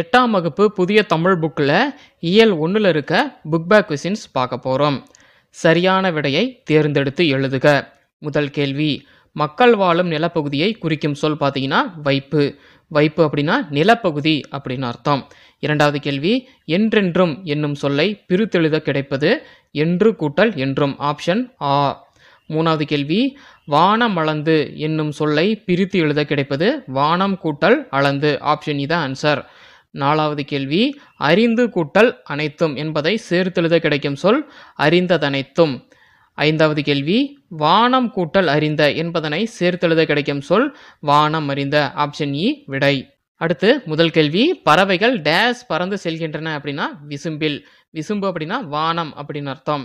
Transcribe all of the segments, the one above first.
எட்டாம் வகுப்பு புதிய தமிழ் புக்கில் இயல் ஒன்றில் இருக்க புக் பேக் கொஷின்ஸ் பார்க்க போகிறோம் சரியான விடையை தேர்ந்தெடுத்து எழுதுக முதல் கேள்வி மக்கள் வாழும் நிலப்பகுதியை குறிக்கும் சொல் பார்த்தீங்கன்னா வைப்பு வைப்பு அப்படின்னா நிலப்பகுதி அப்படின்னு அர்த்தம் இரண்டாவது கேள்வி என்றென்றும் என்னும் சொல்லை பிரித்தெழுத கிடைப்பது என்று கூட்டல் என்றும் ஆப்ஷன் ஆ மூணாவது கேள்வி வானம் அளந்து என்னும் சொல்லை பிரித்து எழுத கிடைப்பது வானம் கூட்டல் அளந்து ஆப்ஷன் இதான் ஆன்சர் நாலாவது கேள்வி அறிந்து கூட்டல் அனைத்தும் என்பதை சேர்த்தெழுத கிடைக்கும் சொல் அறிந்ததனைத்தும் ஐந்தாவது கேள்வி வானம் கூட்டல் அறிந்த என்பதனை சேர்த்தெழுத கிடைக்கும் சொல் வானம் அறிந்த ஆப்ஷன் இ e, விடை அடுத்து முதல் கேள்வி பறவைகள் டேஸ் பறந்து செல்கின்றன அப்படின்னா விசும்பில் விசும்பு அப்படின்னா வானம் அப்படின்னு அர்த்தம்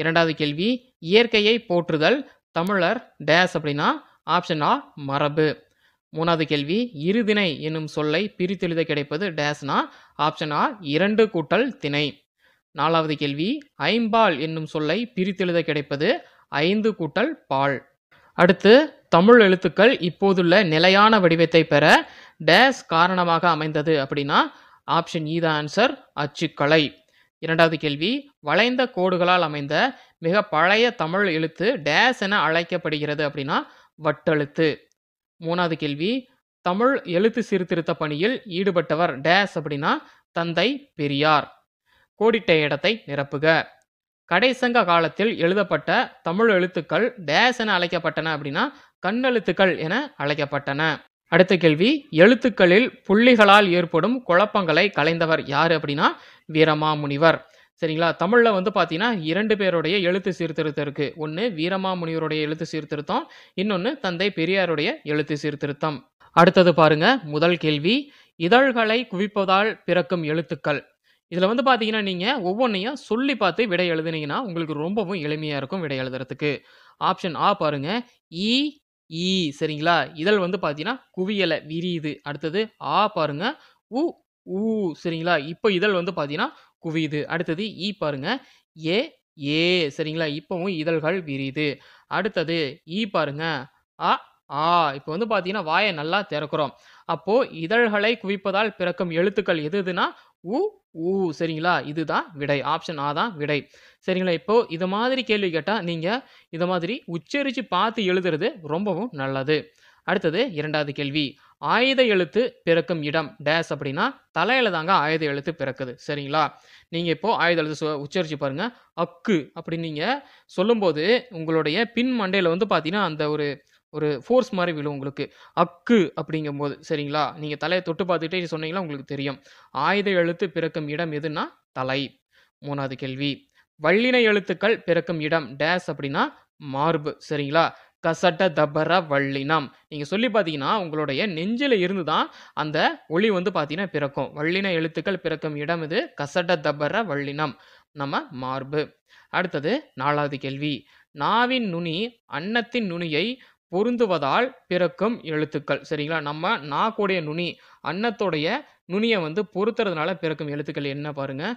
இரண்டாவது கேள்வி இயற்கையை போற்றுதல் தமிழர் டேஸ் அப்படின்னா ஆப்ஷன் ஆ மரபு மூணாவது கேள்வி இருதினை என்னும் சொல்லை பிரித்தெழுத கிடைப்பது டேஸ்னா ஆப்ஷன் ஆ இரண்டு கூட்டல் திணை நாலாவது கேள்வி ஐம்பால் என்னும் சொல்லை பிரித்தெழுத கிடைப்பது ஐந்து கூட்டல் பால் அடுத்து தமிழ் எழுத்துக்கள் இப்போதுள்ள நிலையான வடிவத்தை பெற டேஸ் காரணமாக அமைந்தது அப்படின்னா ஆப்ஷன் இ e தான் ஆன்சர் அச்சுக்கலை இரண்டாவது கேள்வி வளைந்த கோடுகளால் அமைந்த மிக பழைய தமிழ் எழுத்து டேஸ் என அழைக்கப்படுகிறது அப்படின்னா வட்டெழுத்து மூணாவது கேள்வி தமிழ் எழுத்து சீர்திருத்த பணியில் ஈடுபட்டவர் டேஸ் அப்படின்னா தந்தை பெரியார் கோடிட்ட இடத்தை நிரப்புக கடைசங்க காலத்தில் எழுதப்பட்ட தமிழ் எழுத்துக்கள் டேஸ் என அழைக்கப்பட்டன அப்படின்னா கண்ணெழுத்துக்கள் என அழைக்கப்பட்டன அடுத்த கேள்வி எழுத்துக்களில் புள்ளிகளால் ஏற்படும் குழப்பங்களை கலைந்தவர் யார் அப்படின்னா வீரமாமுனிவர் சரிங்களா தமிழில் வந்து பார்த்தீங்கன்னா இரண்டு பேருடைய எழுத்து சீர்திருத்தம் இருக்குது ஒன்று வீரமாமுனிவருடைய எழுத்து சீர்திருத்தம் இன்னொன்று தந்தை பெரியாருடைய எழுத்து சீர்திருத்தம் அடுத்தது பாருங்க முதல் கேள்வி இதழ்களை குவிப்பதால் பிறக்கும் எழுத்துக்கள் இதில் வந்து பார்த்தீங்கன்னா நீங்கள் ஒவ்வொன்றையும் சொல்லி பார்த்து விடை எழுதுனீங்கன்னா உங்களுக்கு ரொம்பவும் எளிமையாக இருக்கும் விடை எழுதுறதுக்கு ஆப்ஷன் ஆ பாருங்க இ இ சரிங்களா இதழ் வந்து பார்த்தீங்கன்னா குவியலை விரியுது அடுத்தது ஆ பாருங்க உ ஊ சரிங்களா இப்போ இதழ் வந்து பார்த்தீங்கன்னா குவியுது அடுத்தது இ பாருங்க ஏ ஏ சரிங்களா இப்போவும் இதழ்கள் விரியுது அடுத்தது இ பாருங்க அ ஆ இப்போ வந்து பார்த்தீங்கன்னா வாயை நல்லா திறக்கிறோம் அப்போது இதழ்களை குவிப்பதால் பிறக்கும் எழுத்துக்கள் எது எதுனா உ ஊ சரிங்களா இதுதான் விடை ஆப்ஷன் ஆ தான் விடை சரிங்களா இப்போது இது மாதிரி கேள்வி கேட்டால் நீங்கள் இது மாதிரி உச்சரித்து பார்த்து எழுதுறது ரொம்பவும் நல்லது அடுத்தது இரண்டாவது கேள்வி ஆயுத எழுத்து பிறக்கும் இடம் டேஸ் அப்படின்னா தலையில தாங்க ஆயுத எழுத்து பிறக்குது சரிங்களா நீங்கள் இப்போது ஆயுத எழுத்து உச்சரித்து பாருங்கள் அக்கு அப்படின்னு நீங்கள் சொல்லும்போது உங்களுடைய பின் மண்டையில் வந்து பார்த்தீங்கன்னா அந்த ஒரு ஒரு ஃபோர்ஸ் மாதிரி விழும் உங்களுக்கு அக்கு அப்படிங்கும்போது சரிங்களா நீங்கள் தலையை தொட்டு பார்த்துக்கிட்டே சொன்னீங்களா உங்களுக்கு தெரியும் ஆயுத எழுத்து பிறக்கும் இடம் எதுன்னா தலை மூணாவது கேள்வி வள்ளின எழுத்துக்கள் பிறக்கும் இடம் டேஸ் அப்படின்னா மார்பு சரிங்களா கசட்ட தபர வள்ளினம் நீங்கள் சொல்லி பார்த்தீங்கன்னா உங்களுடைய நெஞ்சில் இருந்து தான் அந்த ஒளி வந்து பார்த்தீங்கன்னா பிறக்கும் வள்ளின எழுத்துக்கள் பிறக்கும் இடம் இது கசட்ட தபர வள்ளினம் நம்ம மார்பு அடுத்தது நாலாவது கேள்வி நாவின் நுனி அன்னத்தின் நுனியை பொருந்துவதால் பிறக்கும் எழுத்துக்கள் சரிங்களா நம்ம நாக்குடைய நுனி அன்னத்துடைய நுனியை வந்து பொருத்துறதுனால பிறக்கும் எழுத்துக்கள் என்ன பாருங்கள்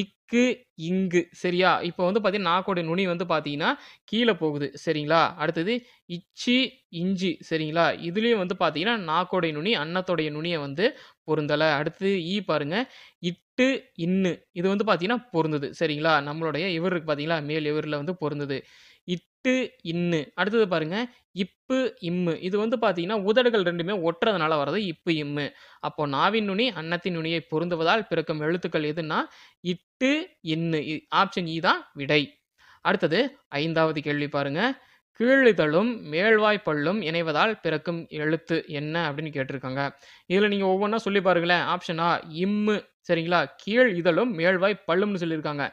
இக்கு இங்கு சரியா இப்போ வந்து பார்த்தீங்கன்னா நாக்கோடைய நுனி வந்து பார்த்தீங்கன்னா கீழே போகுது சரிங்களா அடுத்தது இச்சி இஞ்சி சரிங்களா இதுலேயும் வந்து பார்த்தீங்கன்னா நாக்கோடைய நுனி அன்னத்தோடைய நுனியை வந்து பொருந்தலை அடுத்தது ஈ பாருங்க இட்டு இன்னு இது வந்து பார்த்தீங்கன்னா பொருந்தது சரிங்களா நம்மளுடைய இவருக்கு பார்த்தீங்களா மேல் இவரில் வந்து பொருந்தது இட்டு இன்னு அடுத்தது பாருங்க இப்பு இம்மு இது வந்து பார்த்தீங்கன்னா உதடுகள் ரெண்டுமே ஒட்டுறதுனால வர்றது இப்பு இம்மு அப்போ நாவின் நுனி அன்னத்தின் நுனியை பொருந்துவதால் பிறக்கும் எழுத்துக்கள் எதுன்னா இட்டு இன்னு ஆப்ஷன் இ தான் விடை அடுத்தது ஐந்தாவது கேள்வி பாருங்க கீழிதழும் மேல்வாய் பல்லும் இணைவதால் பிறக்கும் எழுத்து என்ன அப்படின்னு கேட்டிருக்காங்க இதில் நீங்கள் ஒவ்வொன்றா சொல்லி பாருங்களேன் ஆப்ஷன் ஆ இம்மு சரிங்களா கீழ் இதழும் மேல்வாய் பல்லும்னு சொல்லியிருக்காங்க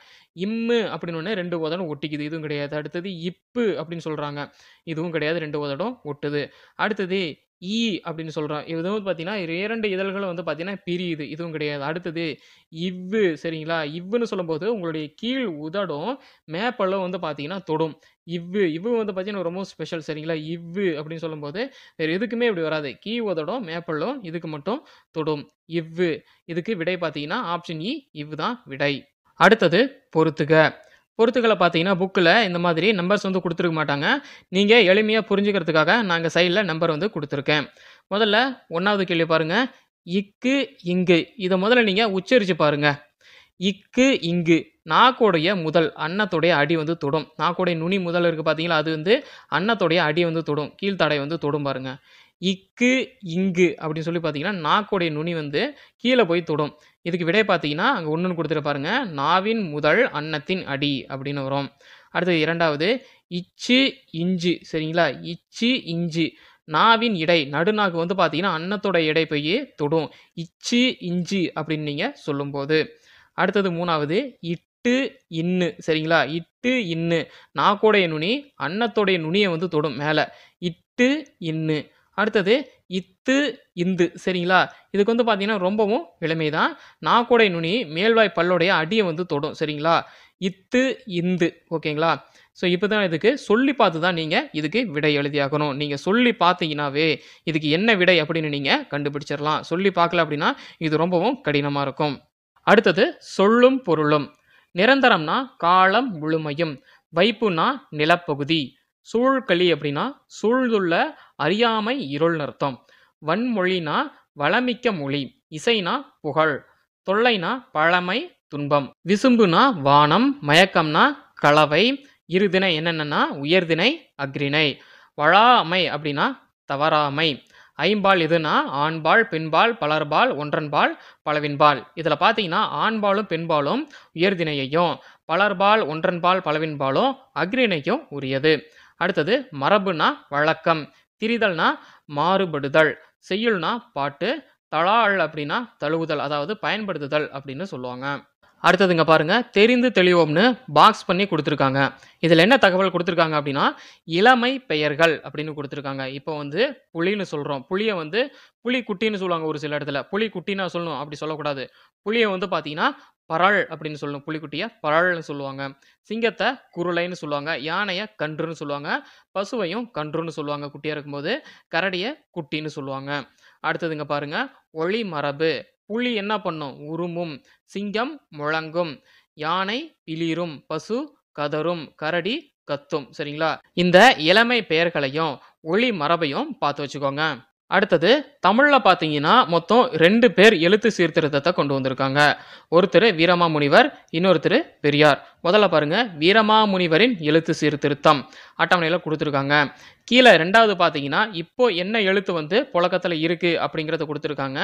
இம்மு அப்படின்னு ரெண்டு உதடம் ஒட்டிக்குது இதுவும் கிடையாது அடுத்தது இப்பு அப்படின்னு சொல்கிறாங்க இதுவும் கிடையாது ரெண்டு உதடம் ஒட்டுது அடுத்தது ஈ அப்படின்னு சொல்கிறோம் இது வந்து பார்த்தீங்கன்னா இரண்டு இதழ்களும் வந்து பார்த்தீங்கன்னா பிரியுது இதுவும் கிடையாது அடுத்தது இவ்வு சரிங்களா இவ்வுன்னு சொல்லும்போது உங்களுடைய கீழ் உதடும் மேப்பளவு வந்து பார்த்தீங்கன்னா தொடும் இவ்வு இவ்வு வந்து பார்த்தீங்கன்னா ரொம்ப ஸ்பெஷல் சரிங்களா இவ்வு அப்படின்னு சொல்லும்போது வேறு எதுக்குமே இப்படி வராது கீ உதடும் மேப்பளவும் இதுக்கு மட்டும் தொடும் இவ்வு இதுக்கு விடை பார்த்தீங்கன்னா ஆப்ஷன் இ e, இவ்வு தான் விடை அடுத்தது பொறுத்துக பொறுத்துக்களை பார்த்தீங்கன்னா புக்கில் இந்த மாதிரி நம்பர்ஸ் வந்து கொடுத்துருக்க மாட்டாங்க நீங்கள் எளிமையாக புரிஞ்சுக்கிறதுக்காக நாங்கள் சைடில் நம்பர் வந்து கொடுத்துருக்கேன் முதல்ல ஒன்றாவது கேள்வி பாருங்கள் இக்கு இங்கு இதை முதல்ல நீங்கள் உச்சரித்து பாருங்கள் இக்கு இங்கு நாக்கோடைய முதல் அன்னத்துடைய அடி வந்து தொடும் நாக்குடைய நுனி முதல் இருக்குது பார்த்தீங்களா அது வந்து அன்னத்துடைய அடி வந்து தொடும் கீழ்த்தடை வந்து தொடும் பாருங்கள் இக்கு இங்கு அப்படின்னு சொல்லி பார்த்தீங்கன்னா நாக்கோடைய நுனி வந்து கீழே போய் தொடும் இதுக்கு விடை பார்த்தீங்கன்னா அங்கே ஒன்றுன்னு பாருங்க நாவின் முதல் அன்னத்தின் அடி அப்படின்னு வரும் அடுத்தது இரண்டாவது இச்சு இஞ்சு சரிங்களா இச்சு இஞ்சு நாவின் இடை நடுநாக்கு வந்து பார்த்தீங்கன்னா அன்னத்தோட இடை போய் தொடும் இச்சு இஞ்சு அப்படின்னு நீங்கள் சொல்லும்போது அடுத்தது மூணாவது இட்டு இன்னு சரிங்களா இட்டு இன்னு நாக்கோடைய நுனி அன்னத்தோடைய நுனியை வந்து தொடும் மேலே இட்டு இன்னு அடுத்தது இத்து இந்து சரிங்களா இதுக்கு வந்து பார்த்தீங்கன்னா ரொம்பவும் எளிமை தான் நாக்கோடை நுனி மேல்வாய் பல்லுடைய அடியை வந்து தொடும் சரிங்களா இத்து இந்து ஓகேங்களா ஸோ இப்போ தான் இதுக்கு சொல்லி பார்த்து தான் நீங்கள் இதுக்கு விடை எழுதியாகணும் நீங்கள் சொல்லி பார்த்தீங்கன்னாவே இதுக்கு என்ன விடை அப்படின்னு நீங்கள் கண்டுபிடிச்சிடலாம் சொல்லி பார்க்கல அப்படின்னா இது ரொம்பவும் கடினமாக இருக்கும் அடுத்தது சொல்லும் பொருளும் நிரந்தரம்னா காலம் முழுமையும் வைப்புனா நிலப்பகுதி சூழ்களி அப்படின்னா சூழ்ந்துள்ள அறியாமை இருள்னு அர்த்தம் வன்மொழினா வளமிக்க மொழி இசைனா புகழ் தொல்லைனா பழமை துன்பம் விசும்புனா வானம் மயக்கம்னா கலவை இருதினை என்னென்னா உயர்தினை அக்ரிணை வளாமை அப்படின்னா தவறாமை ஐம்பால் எதுனா ஆண்பால் பெண்பால் பலர்பால் ஒன்றன்பால் பலவின்பால் இதில் பார்த்தீங்கன்னா ஆண்பாலும் பெண்பாலும் உயர்தினையையும் பலர்பால் ஒன்றன்பால் பலவின்பாலும் அக்ரிணையும் உரியது அடுத்தது மரபுனா வழக்கம் திரிதல்னா மாறுபடுதல் செய்யுள்னா பாட்டு தலாள் அப்படின்னா தழுவுதல் அதாவது பயன்படுத்துதல் அப்படின்னு சொல்லுவாங்க அடுத்ததுங்க பாருங்கள் தெரிந்து தெளிவோம்னு பாக்ஸ் பண்ணி கொடுத்துருக்காங்க இதில் என்ன தகவல் கொடுத்துருக்காங்க அப்படின்னா இளமை பெயர்கள் அப்படின்னு கொடுத்துருக்காங்க இப்போ வந்து புலின்னு சொல்கிறோம் புளியை வந்து புளி குட்டின்னு சொல்லுவாங்க ஒரு சில இடத்துல புலி குட்டினா சொல்லணும் அப்படி சொல்லக்கூடாது புளியை வந்து பார்த்தீங்கன்னா பரள் அப்படின்னு சொல்லணும் புலிக்குட்டியை பரள்னு சொல்லுவாங்க சிங்கத்தை குருளைன்னு சொல்லுவாங்க யானையை கன்றுன்னு சொல்லுவாங்க பசுவையும் கன்றுன்னு சொல்லுவாங்க குட்டியாக இருக்கும்போது கரடியை குட்டின்னு சொல்லுவாங்க அடுத்ததுங்க பாருங்கள் ஒளி மரபு புலி என்ன பண்ணும் உருமும் சிங்கம் முழங்கும் யானை பிளிரும் பசு கதரும் கரடி கத்தும் சரிங்களா இந்த இளமை பெயர்களையும் ஒளி மரபையும் பார்த்து வச்சுக்கோங்க அடுத்தது தமிழில் பார்த்தீங்கன்னா மொத்தம் ரெண்டு பேர் எழுத்து சீர்திருத்தத்தை கொண்டு வந்திருக்காங்க ஒருத்தர் வீரமாமுனிவர் இன்னொருத்தர் பெரியார் முதல்ல பாருங்கள் வீரமாமுனிவரின் எழுத்து சீர்திருத்தம் அட்டவணையில் கொடுத்துருக்காங்க கீழே ரெண்டாவது பார்த்தீங்கன்னா இப்போது என்ன எழுத்து வந்து புழக்கத்தில் இருக்குது அப்படிங்கிறத கொடுத்துருக்காங்க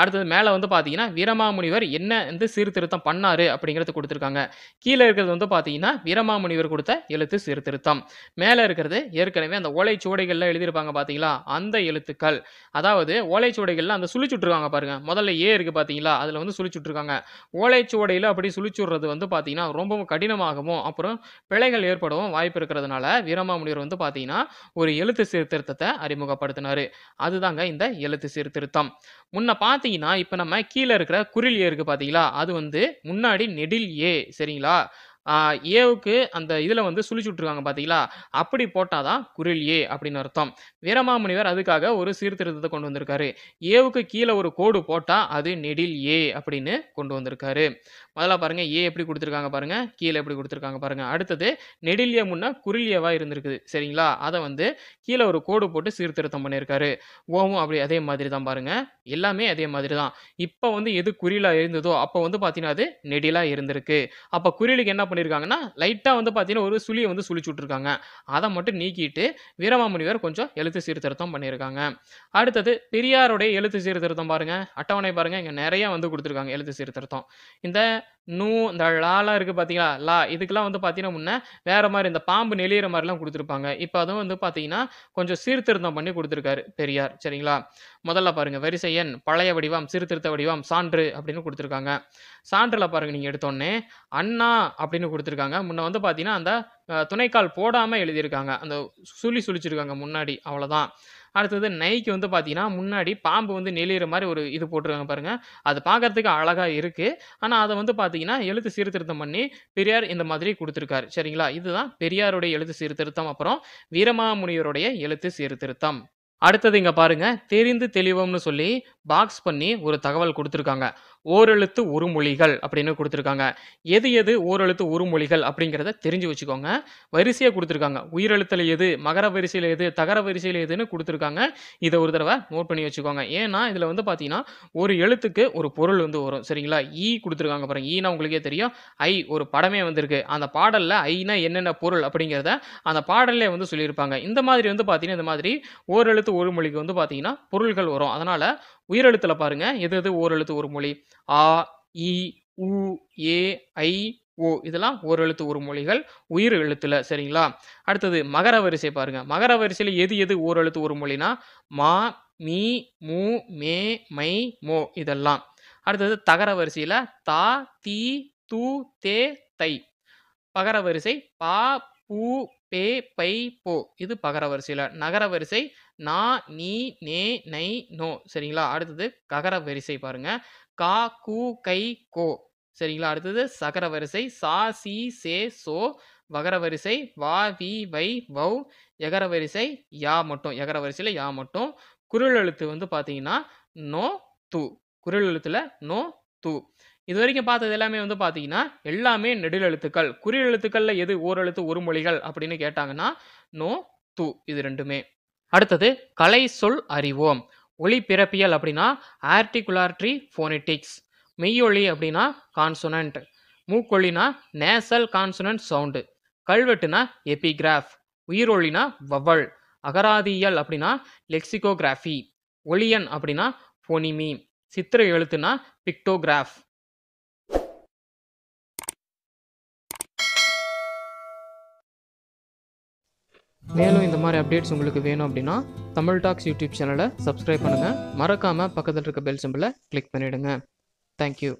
அடுத்தது மேலே வந்து பார்த்தீங்கன்னா வீரமாமுனிவர் என்ன வந்து சீர்திருத்தம் பண்ணார் அப்படிங்கிறது கொடுத்துருக்காங்க கீழே இருக்கிறது வந்து பார்த்தீங்கன்னா வீரமாமுனிவர் கொடுத்த எழுத்து சீர்திருத்தம் மேலே இருக்கிறது ஏற்கனவே அந்த ஓலைச்சுவடைகளில் எழுதியிருப்பாங்க பார்த்தீங்களா அந்த எழுத்துக்கள் அதாவது ஓலைச்சுவடைகளில் அந்த சுழிச்சுட்ருக்காங்க பாருங்கள் முதல்ல ஏ இருக்குது பார்த்தீங்களா அதில் வந்து சுழிச்சுட்ருக்காங்க ஓலைச்சுவடையில் அப்படி சுழிச்சுடுறது வந்து பார்த்தீங்கன்னா ரொம்பவும் கடினமாகவும் அப்புறம் பிழைகள் ஏற்படவும் வாய்ப்பு இருக்கிறதுனால வீரமாமுனிவர் வந்து பார்த்தீங்கன்னா ஒரு எழுத்து சீர்திருத்தத்தை அறிமுகப்படுத்தினார் அதுதாங்க இந்த எழுத்து சீர்திருத்தம் முன்ன பார்த்தீங்கன்னா இப்போ நம்ம கீழே இருக்கிற குரில் ஏ இருக்குது பார்த்தீங்களா அது வந்து முன்னாடி நெடில் ஏ சரிங்களா ஏவுக்கு அந்த இதில் வந்து சுழிச்சு விட்ருக்காங்க பார்த்தீங்களா அப்படி போட்டால் தான் குரில் ஏ அப்படின்னு அர்த்தம் வீரமாமுனிவர் அதுக்காக ஒரு சீர்திருத்தத்தை கொண்டு வந்திருக்காரு ஏவுக்கு கீழே ஒரு கோடு போட்டால் அது நெடில் ஏ அப்படின்னு கொண்டு வந்திருக்காரு முதல்ல பாருங்கள் ஏ எப்படி கொடுத்துருக்காங்க பாருங்கள் கீழே எப்படி கொடுத்துருக்காங்க பாருங்கள் அடுத்தது நெடில் ஏ முன்னா குரில் ஏவாக இருந்திருக்குது சரிங்களா அதை வந்து கீழே ஒரு கோடு போட்டு சீர்திருத்தம் பண்ணியிருக்காரு ஓவும் அப்படி அதே மாதிரி தான் பாருங்கள் எல்லாமே அதே மாதிரி தான் இப்போ வந்து எது குறிலாக இருந்ததோ அப்போ வந்து பார்த்தீங்கன்னா அது நெடிலாக இருந்திருக்கு அப்போ குறிலுக்கு என்ன பண்ணியிருக்காங்கன்னா லைட்டாக வந்து பார்த்தீங்கன்னா ஒரு சுழியை வந்து சுழிச்சு விட்ருக்காங்க அதை மட்டும் நீக்கிட்டு வீரமாமுனிவர் கொஞ்சம் எழுத்து சீர்திருத்தம் பண்ணியிருக்காங்க அடுத்தது பெரியாருடைய எழுத்து சீர்திருத்தம் பாருங்கள் அட்டவணை பாருங்கள் இங்கே நிறையா வந்து கொடுத்துருக்காங்க எழுத்து சீர்திருத்தம் இந்த நூ இந்த லாலாம் இருக்குது பார்த்தீங்களா லா இதுக்கெல்லாம் வந்து பார்த்தீங்கன்னா முன்னே வேறு மாதிரி இந்த பாம்பு நெளியிற மாதிரிலாம் கொடுத்துருப்பாங்க இப்போ அதுவும் வந்து பார்த்தீங்கன்னா கொஞ்சம் சீர்திருத்தம் பண்ணி கொடுத்துருக்காரு பெரியார் சரிங்களா முதல்ல பாருங்கள் வரிசை எண் பழைய வடிவம் சீர்திருத்த வடிவம் சான்று அப்படின்னு கொடுத்துருக்காங்க சான்றில் பாருங்கள் நீங்கள் எடுத்தோடனே அண்ணா அப்படின்னு கொடுத்துருக்காங்க முன்ன வந்து பார்த்தீங்கன்னா அந்த துணைக்கால் போடாமல் எழுதியிருக்காங்க அந்த சுழி சுழிச்சிருக்காங்க முன்னாடி அவ்வளோதான் அடுத்தது நைக்கு வந்து பார்த்தீங்கன்னா முன்னாடி பாம்பு வந்து நெளியிற மாதிரி ஒரு இது போட்டிருக்காங்க பாருங்கள் அது பார்க்கறதுக்கு அழகாக இருக்குது ஆனால் அதை வந்து பார்த்தீங்கன்னா எழுத்து சீர்திருத்தம் பண்ணி பெரியார் இந்த மாதிரி கொடுத்துருக்காரு சரிங்களா இதுதான் பெரியாருடைய எழுத்து சீர்திருத்தம் அப்புறம் வீரமாமுனியருடைய எழுத்து சீர்திருத்தம் அடுத்தது இங்கே பாருங்கள் தெரிந்து தெளிவம்னு சொல்லி பாக்ஸ் பண்ணி ஒரு தகவல் கொடுத்துருக்காங்க ஓரெழுத்து உருமொழிகள் அப்படின்னு கொடுத்துருக்காங்க எது எது ஓரெழுத்து உருமொழிகள் அப்படிங்கிறத தெரிஞ்சு வச்சுக்கோங்க வரிசையாக கொடுத்துருக்காங்க உயிரெழுத்தில் எது மகர வரிசையில் எது தகர வரிசையில் எதுன்னு கொடுத்துருக்காங்க இதை ஒரு தடவை நோட் பண்ணி வச்சுக்கோங்க ஏன்னா இதில் வந்து பார்த்தீங்கன்னா ஒரு எழுத்துக்கு ஒரு பொருள் வந்து வரும் சரிங்களா ஈ e கொடுத்துருக்காங்க பாருங்க ஈனா e உங்களுக்கே தெரியும் ஐ ஒரு படமே வந்திருக்கு அந்த பாடலில் ஐனா என்னென்ன பொருள் அப்படிங்கிறத அந்த பாடலே வந்து சொல்லியிருப்பாங்க இந்த மாதிரி வந்து பார்த்தீங்கன்னா இந்த மாதிரி ஓரெழுத்து ஒரு மொழிக்கு வந்து பார்த்தீங்கன்னா பொருள்கள் வரும் அதனால் உயிரெழுத்தில் பாருங்கள் எது எது ஓரெழுத்து ஒரு மொழி ஆ இ உ ஏ ஐ ஓ இதெல்லாம் ஓரெழுத்து எழுத்து ஒரு மொழிகள் உயிர் எழுத்துல சரிங்களா அடுத்தது மகர வரிசை பாருங்க மகர வரிசையில் எது எது ஓர் எழுத்து ஒரு மொழினா மா மீ மூ மே மை மோ இதெல்லாம் அடுத்தது தகர வரிசையில் தா தி து தே தை பகர வரிசை பா பூ பே பை போ இது பகர வரிசையில் நகர வரிசை நா நீ நே நை நோ சரிங்களா அடுத்தது ககர வரிசை பாருங்க கா கூ கை கோ சரிங்களா அடுத்தது சகர வரிசை சா சி சே சோ வகர வரிசை வா வி வை வௌ எகர வரிசை யா மட்டும் எகர வரிசையில் யா மட்டும் குரல் எழுத்து வந்து பார்த்தீங்கன்னா நோ து குரல் எழுத்தில் நோ து இது வரைக்கும் பார்த்தது எல்லாமே வந்து பார்த்தீங்கன்னா எல்லாமே நெடில் எழுத்துக்கள் குறில் எழுத்துக்களில் எது ஓரெழுத்து ஒரு மொழிகள் அப்படின்னு கேட்டாங்கன்னா நோ து இது ரெண்டுமே அடுத்தது கலை சொல் அறிவோம் ஒளி பிறப்பியல் அப்படின்னா ஆர்டிகுலாரிட்ரி ஃபோனெட்டிக்ஸ் மெய்யொலி அப்படின்னா கான்சுனன்ட் மூக்கொழினா நேசல் கான்சுனன்ட் சவுண்டு கல்வெட்டுனா எபிகிராஃப் உயிரொழினா வவல் அகராதியல் அப்படின்னா லெக்சிகோகிராஃபி ஒளியன் அப்படின்னா போனிமி சித்திர எழுத்துனா பிக்டோகிராஃப் மேலும் இந்த மாதிரி அப்டேட்ஸ் உங்களுக்கு வேணும் அப்படின்னா தமிழ் டாக்ஸ் யூடியூப் சேனலை சப்ஸ்கிரைப் பண்ணுங்கள் மறக்காமல் பக்கத்தில் இருக்க பெல் சிம்பிளை கிளிக் பண்ணிவிடுங்க தேங்க்யூ